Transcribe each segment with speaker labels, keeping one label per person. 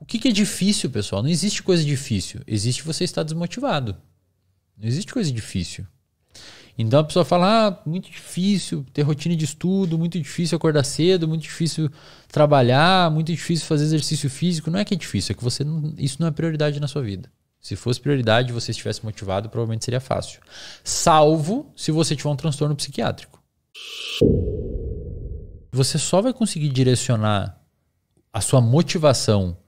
Speaker 1: O que, que é difícil, pessoal? Não existe coisa difícil. Existe você estar desmotivado. Não existe coisa difícil. Então a pessoa fala, ah, muito difícil ter rotina de estudo, muito difícil acordar cedo, muito difícil trabalhar, muito difícil fazer exercício físico. Não é que é difícil, é que você não, isso não é prioridade na sua vida. Se fosse prioridade e você estivesse motivado, provavelmente seria fácil. Salvo se você tiver um transtorno psiquiátrico. Você só vai conseguir direcionar a sua motivação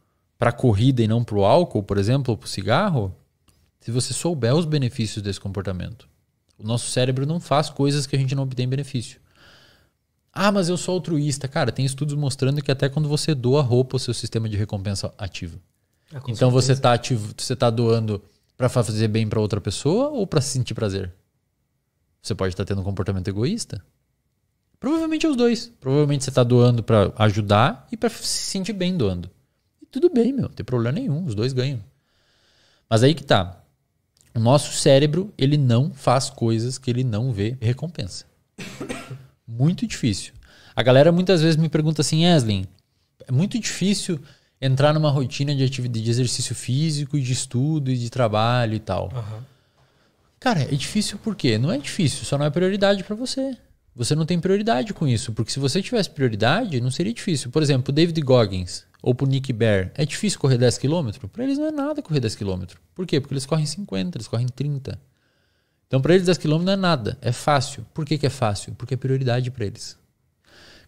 Speaker 1: para corrida e não para o álcool, por exemplo, ou para o cigarro, se você souber os benefícios desse comportamento. O nosso cérebro não faz coisas que a gente não obtém benefício. Ah, mas eu sou altruísta. Cara, tem estudos mostrando que até quando você doa roupa, o seu sistema de recompensa ativa. É, então certeza. você está ativo, você tá doando para fazer bem para outra pessoa ou para sentir prazer? Você pode estar tá tendo um comportamento egoísta. Provavelmente é os dois. Provavelmente você está doando para ajudar e para se sentir bem doando. Tudo bem, meu, não tem problema nenhum, os dois ganham. Mas aí que tá. O nosso cérebro, ele não faz coisas que ele não vê recompensa. Muito difícil. A galera muitas vezes me pergunta assim, Eslin, é muito difícil entrar numa rotina de atividade de exercício físico, de estudo e de trabalho e tal. Uhum. Cara, é difícil por quê? Não é difícil, só não é prioridade para você. Você não tem prioridade com isso, porque se você tivesse prioridade, não seria difícil. Por exemplo, David Goggins, ou pro Nick Bear, é difícil correr 10 km? Para eles não é nada correr 10 km. Por quê? Porque eles correm 50, eles correm 30. Então para eles 10 km não é nada, é fácil. Por que, que é fácil? Porque é prioridade para eles.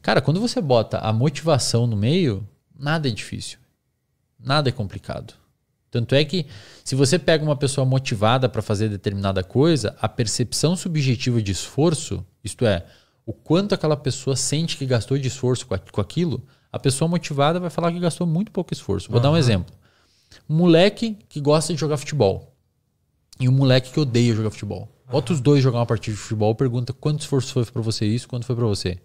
Speaker 1: Cara, quando você bota a motivação no meio, nada é difícil. Nada é complicado. Tanto é que se você pega uma pessoa motivada para fazer determinada coisa, a percepção subjetiva de esforço, isto é, o quanto aquela pessoa sente que gastou de esforço com aquilo, a pessoa motivada vai falar que gastou muito pouco esforço. Vou uhum. dar um exemplo. Um moleque que gosta de jogar futebol e um moleque que odeia jogar futebol. Bota os dois jogar uma partida de futebol, pergunta quanto esforço foi para você isso, quanto foi para você.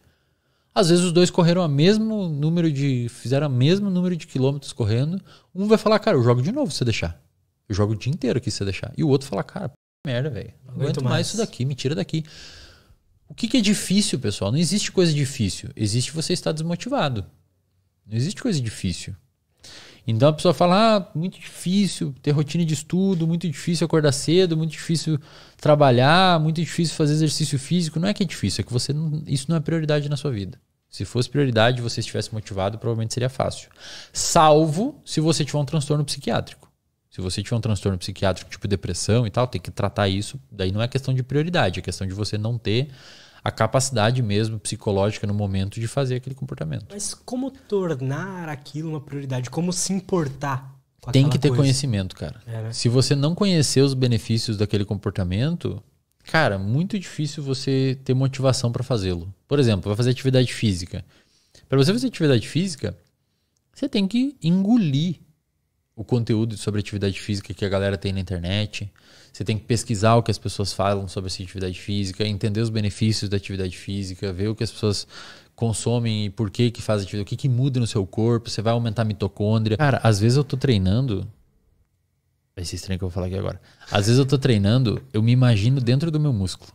Speaker 1: Às vezes os dois correram o mesmo número de. fizeram o mesmo número de quilômetros correndo. Um vai falar, cara, eu jogo de novo se você deixar. Eu jogo o dia inteiro aqui se você deixar. E o outro fala, cara, merda, velho. Não aguento, aguento mais. mais isso daqui, me tira daqui. O que, que é difícil, pessoal? Não existe coisa difícil. Existe você estar desmotivado. Não existe coisa difícil. Então a pessoa fala, ah, muito difícil ter rotina de estudo, muito difícil acordar cedo, muito difícil trabalhar, muito difícil fazer exercício físico. Não é que é difícil, é que você não, isso não é prioridade na sua vida. Se fosse prioridade e você estivesse motivado, provavelmente seria fácil. Salvo se você tiver um transtorno psiquiátrico. Se você tiver um transtorno psiquiátrico, tipo depressão e tal, tem que tratar isso. Daí não é questão de prioridade, é questão de você não ter a capacidade mesmo psicológica no momento de fazer aquele comportamento. Mas como tornar aquilo uma prioridade? Como se importar? Com Tem que ter coisa? conhecimento, cara. É, né? Se você não conhecer os benefícios daquele comportamento, cara, muito difícil você ter motivação para fazê-lo. Por exemplo, vai fazer atividade física. Para você fazer atividade física, você tem que engolir o conteúdo sobre atividade física que a galera tem na internet. Você tem que pesquisar o que as pessoas falam sobre essa atividade física, entender os benefícios da atividade física, ver o que as pessoas consomem e por que que faz atividade, o que que muda no seu corpo, você vai aumentar a mitocôndria. Cara, às vezes eu tô treinando Vai ser estranho que eu vou falar aqui agora. Às vezes eu tô treinando, eu me imagino dentro do meu músculo.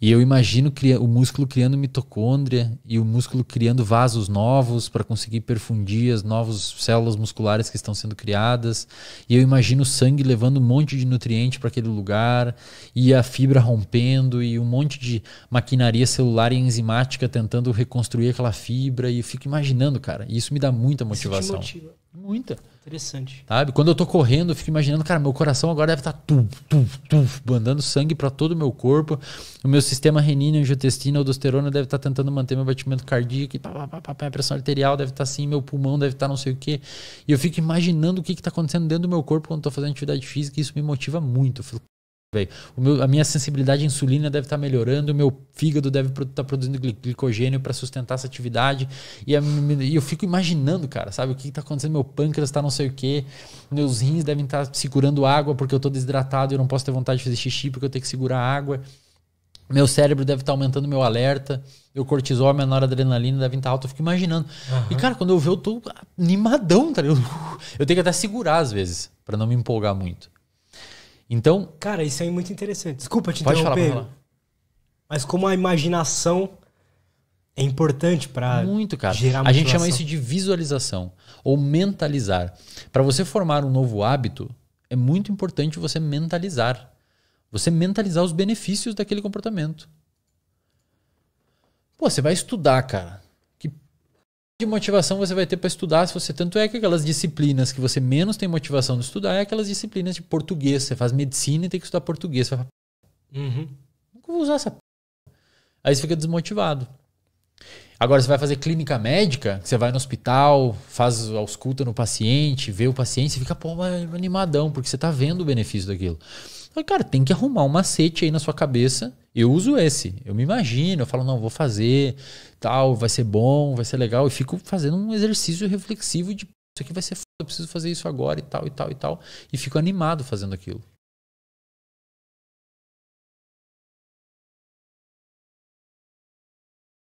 Speaker 1: E eu imagino o músculo criando mitocôndria e o músculo criando vasos novos para conseguir perfundir as novas células musculares que estão sendo criadas. E eu imagino o sangue levando um monte de nutriente para aquele lugar e a fibra rompendo e um monte de maquinaria celular e enzimática tentando reconstruir aquela fibra. E eu fico imaginando, cara. E isso me dá muita motivação. Isso te motiva. Muita. Interessante. Sabe? Quando eu tô correndo, eu fico imaginando, cara, meu coração agora deve estar tá tum, tum, tum, mandando sangue para todo o meu corpo. O meu sistema renina, angiotensina, aldosterona deve estar tá tentando manter meu batimento cardíaco, e pá, pá, pá, pá, minha pressão arterial deve estar tá assim, meu pulmão deve estar tá não sei o quê. E eu fico imaginando o que que tá acontecendo dentro do meu corpo quando tô fazendo atividade física, e isso me motiva muito. Eu falo, velho. A minha sensibilidade à insulina deve estar tá melhorando, o meu fígado deve estar tá produzindo glicogênio para sustentar essa atividade. E, a, e, eu fico imaginando, cara, sabe? O que está acontecendo? Meu pâncreas está não sei o quê, meus rins devem estar tá segurando água porque eu estou desidratado e eu não posso ter vontade de fazer xixi porque eu tenho que segurar água. Meu cérebro deve estar tá aumentando meu alerta, meu cortisol, menor adrenalina deve estar tá alta. Eu fico imaginando. Uhum. E, cara, quando eu vejo, eu tô animadão, tá ligado? Eu tenho que até segurar às vezes, para não me empolgar muito. Então. Cara, isso é muito interessante. Desculpa te pode interromper. Falar, Mas como a imaginação é importante para muito, cara. Gerar motivação. a gente chama isso de visualização ou mentalizar. Para você formar um novo hábito, é muito importante você mentalizar. Você mentalizar os benefícios daquele comportamento. Pô, você vai estudar, cara de motivação você vai ter para estudar se você tanto é que aquelas disciplinas que você menos tem motivação de estudar é aquelas disciplinas de português você faz medicina e tem que estudar português você fala, uhum. nunca vou usar essa p... aí você fica desmotivado agora você vai fazer clínica médica você vai no hospital faz ausculta no paciente vê o paciente você fica pô, animadão porque você tá vendo o benefício daquilo aí cara tem que arrumar um macete aí na sua cabeça eu uso esse. Eu me imagino, eu falo, não, vou fazer, tal, vai ser bom, vai ser legal. E fico fazendo um exercício reflexivo de isso aqui vai ser foda, eu preciso fazer isso agora e tal, e tal, e tal. E fico animado fazendo aquilo.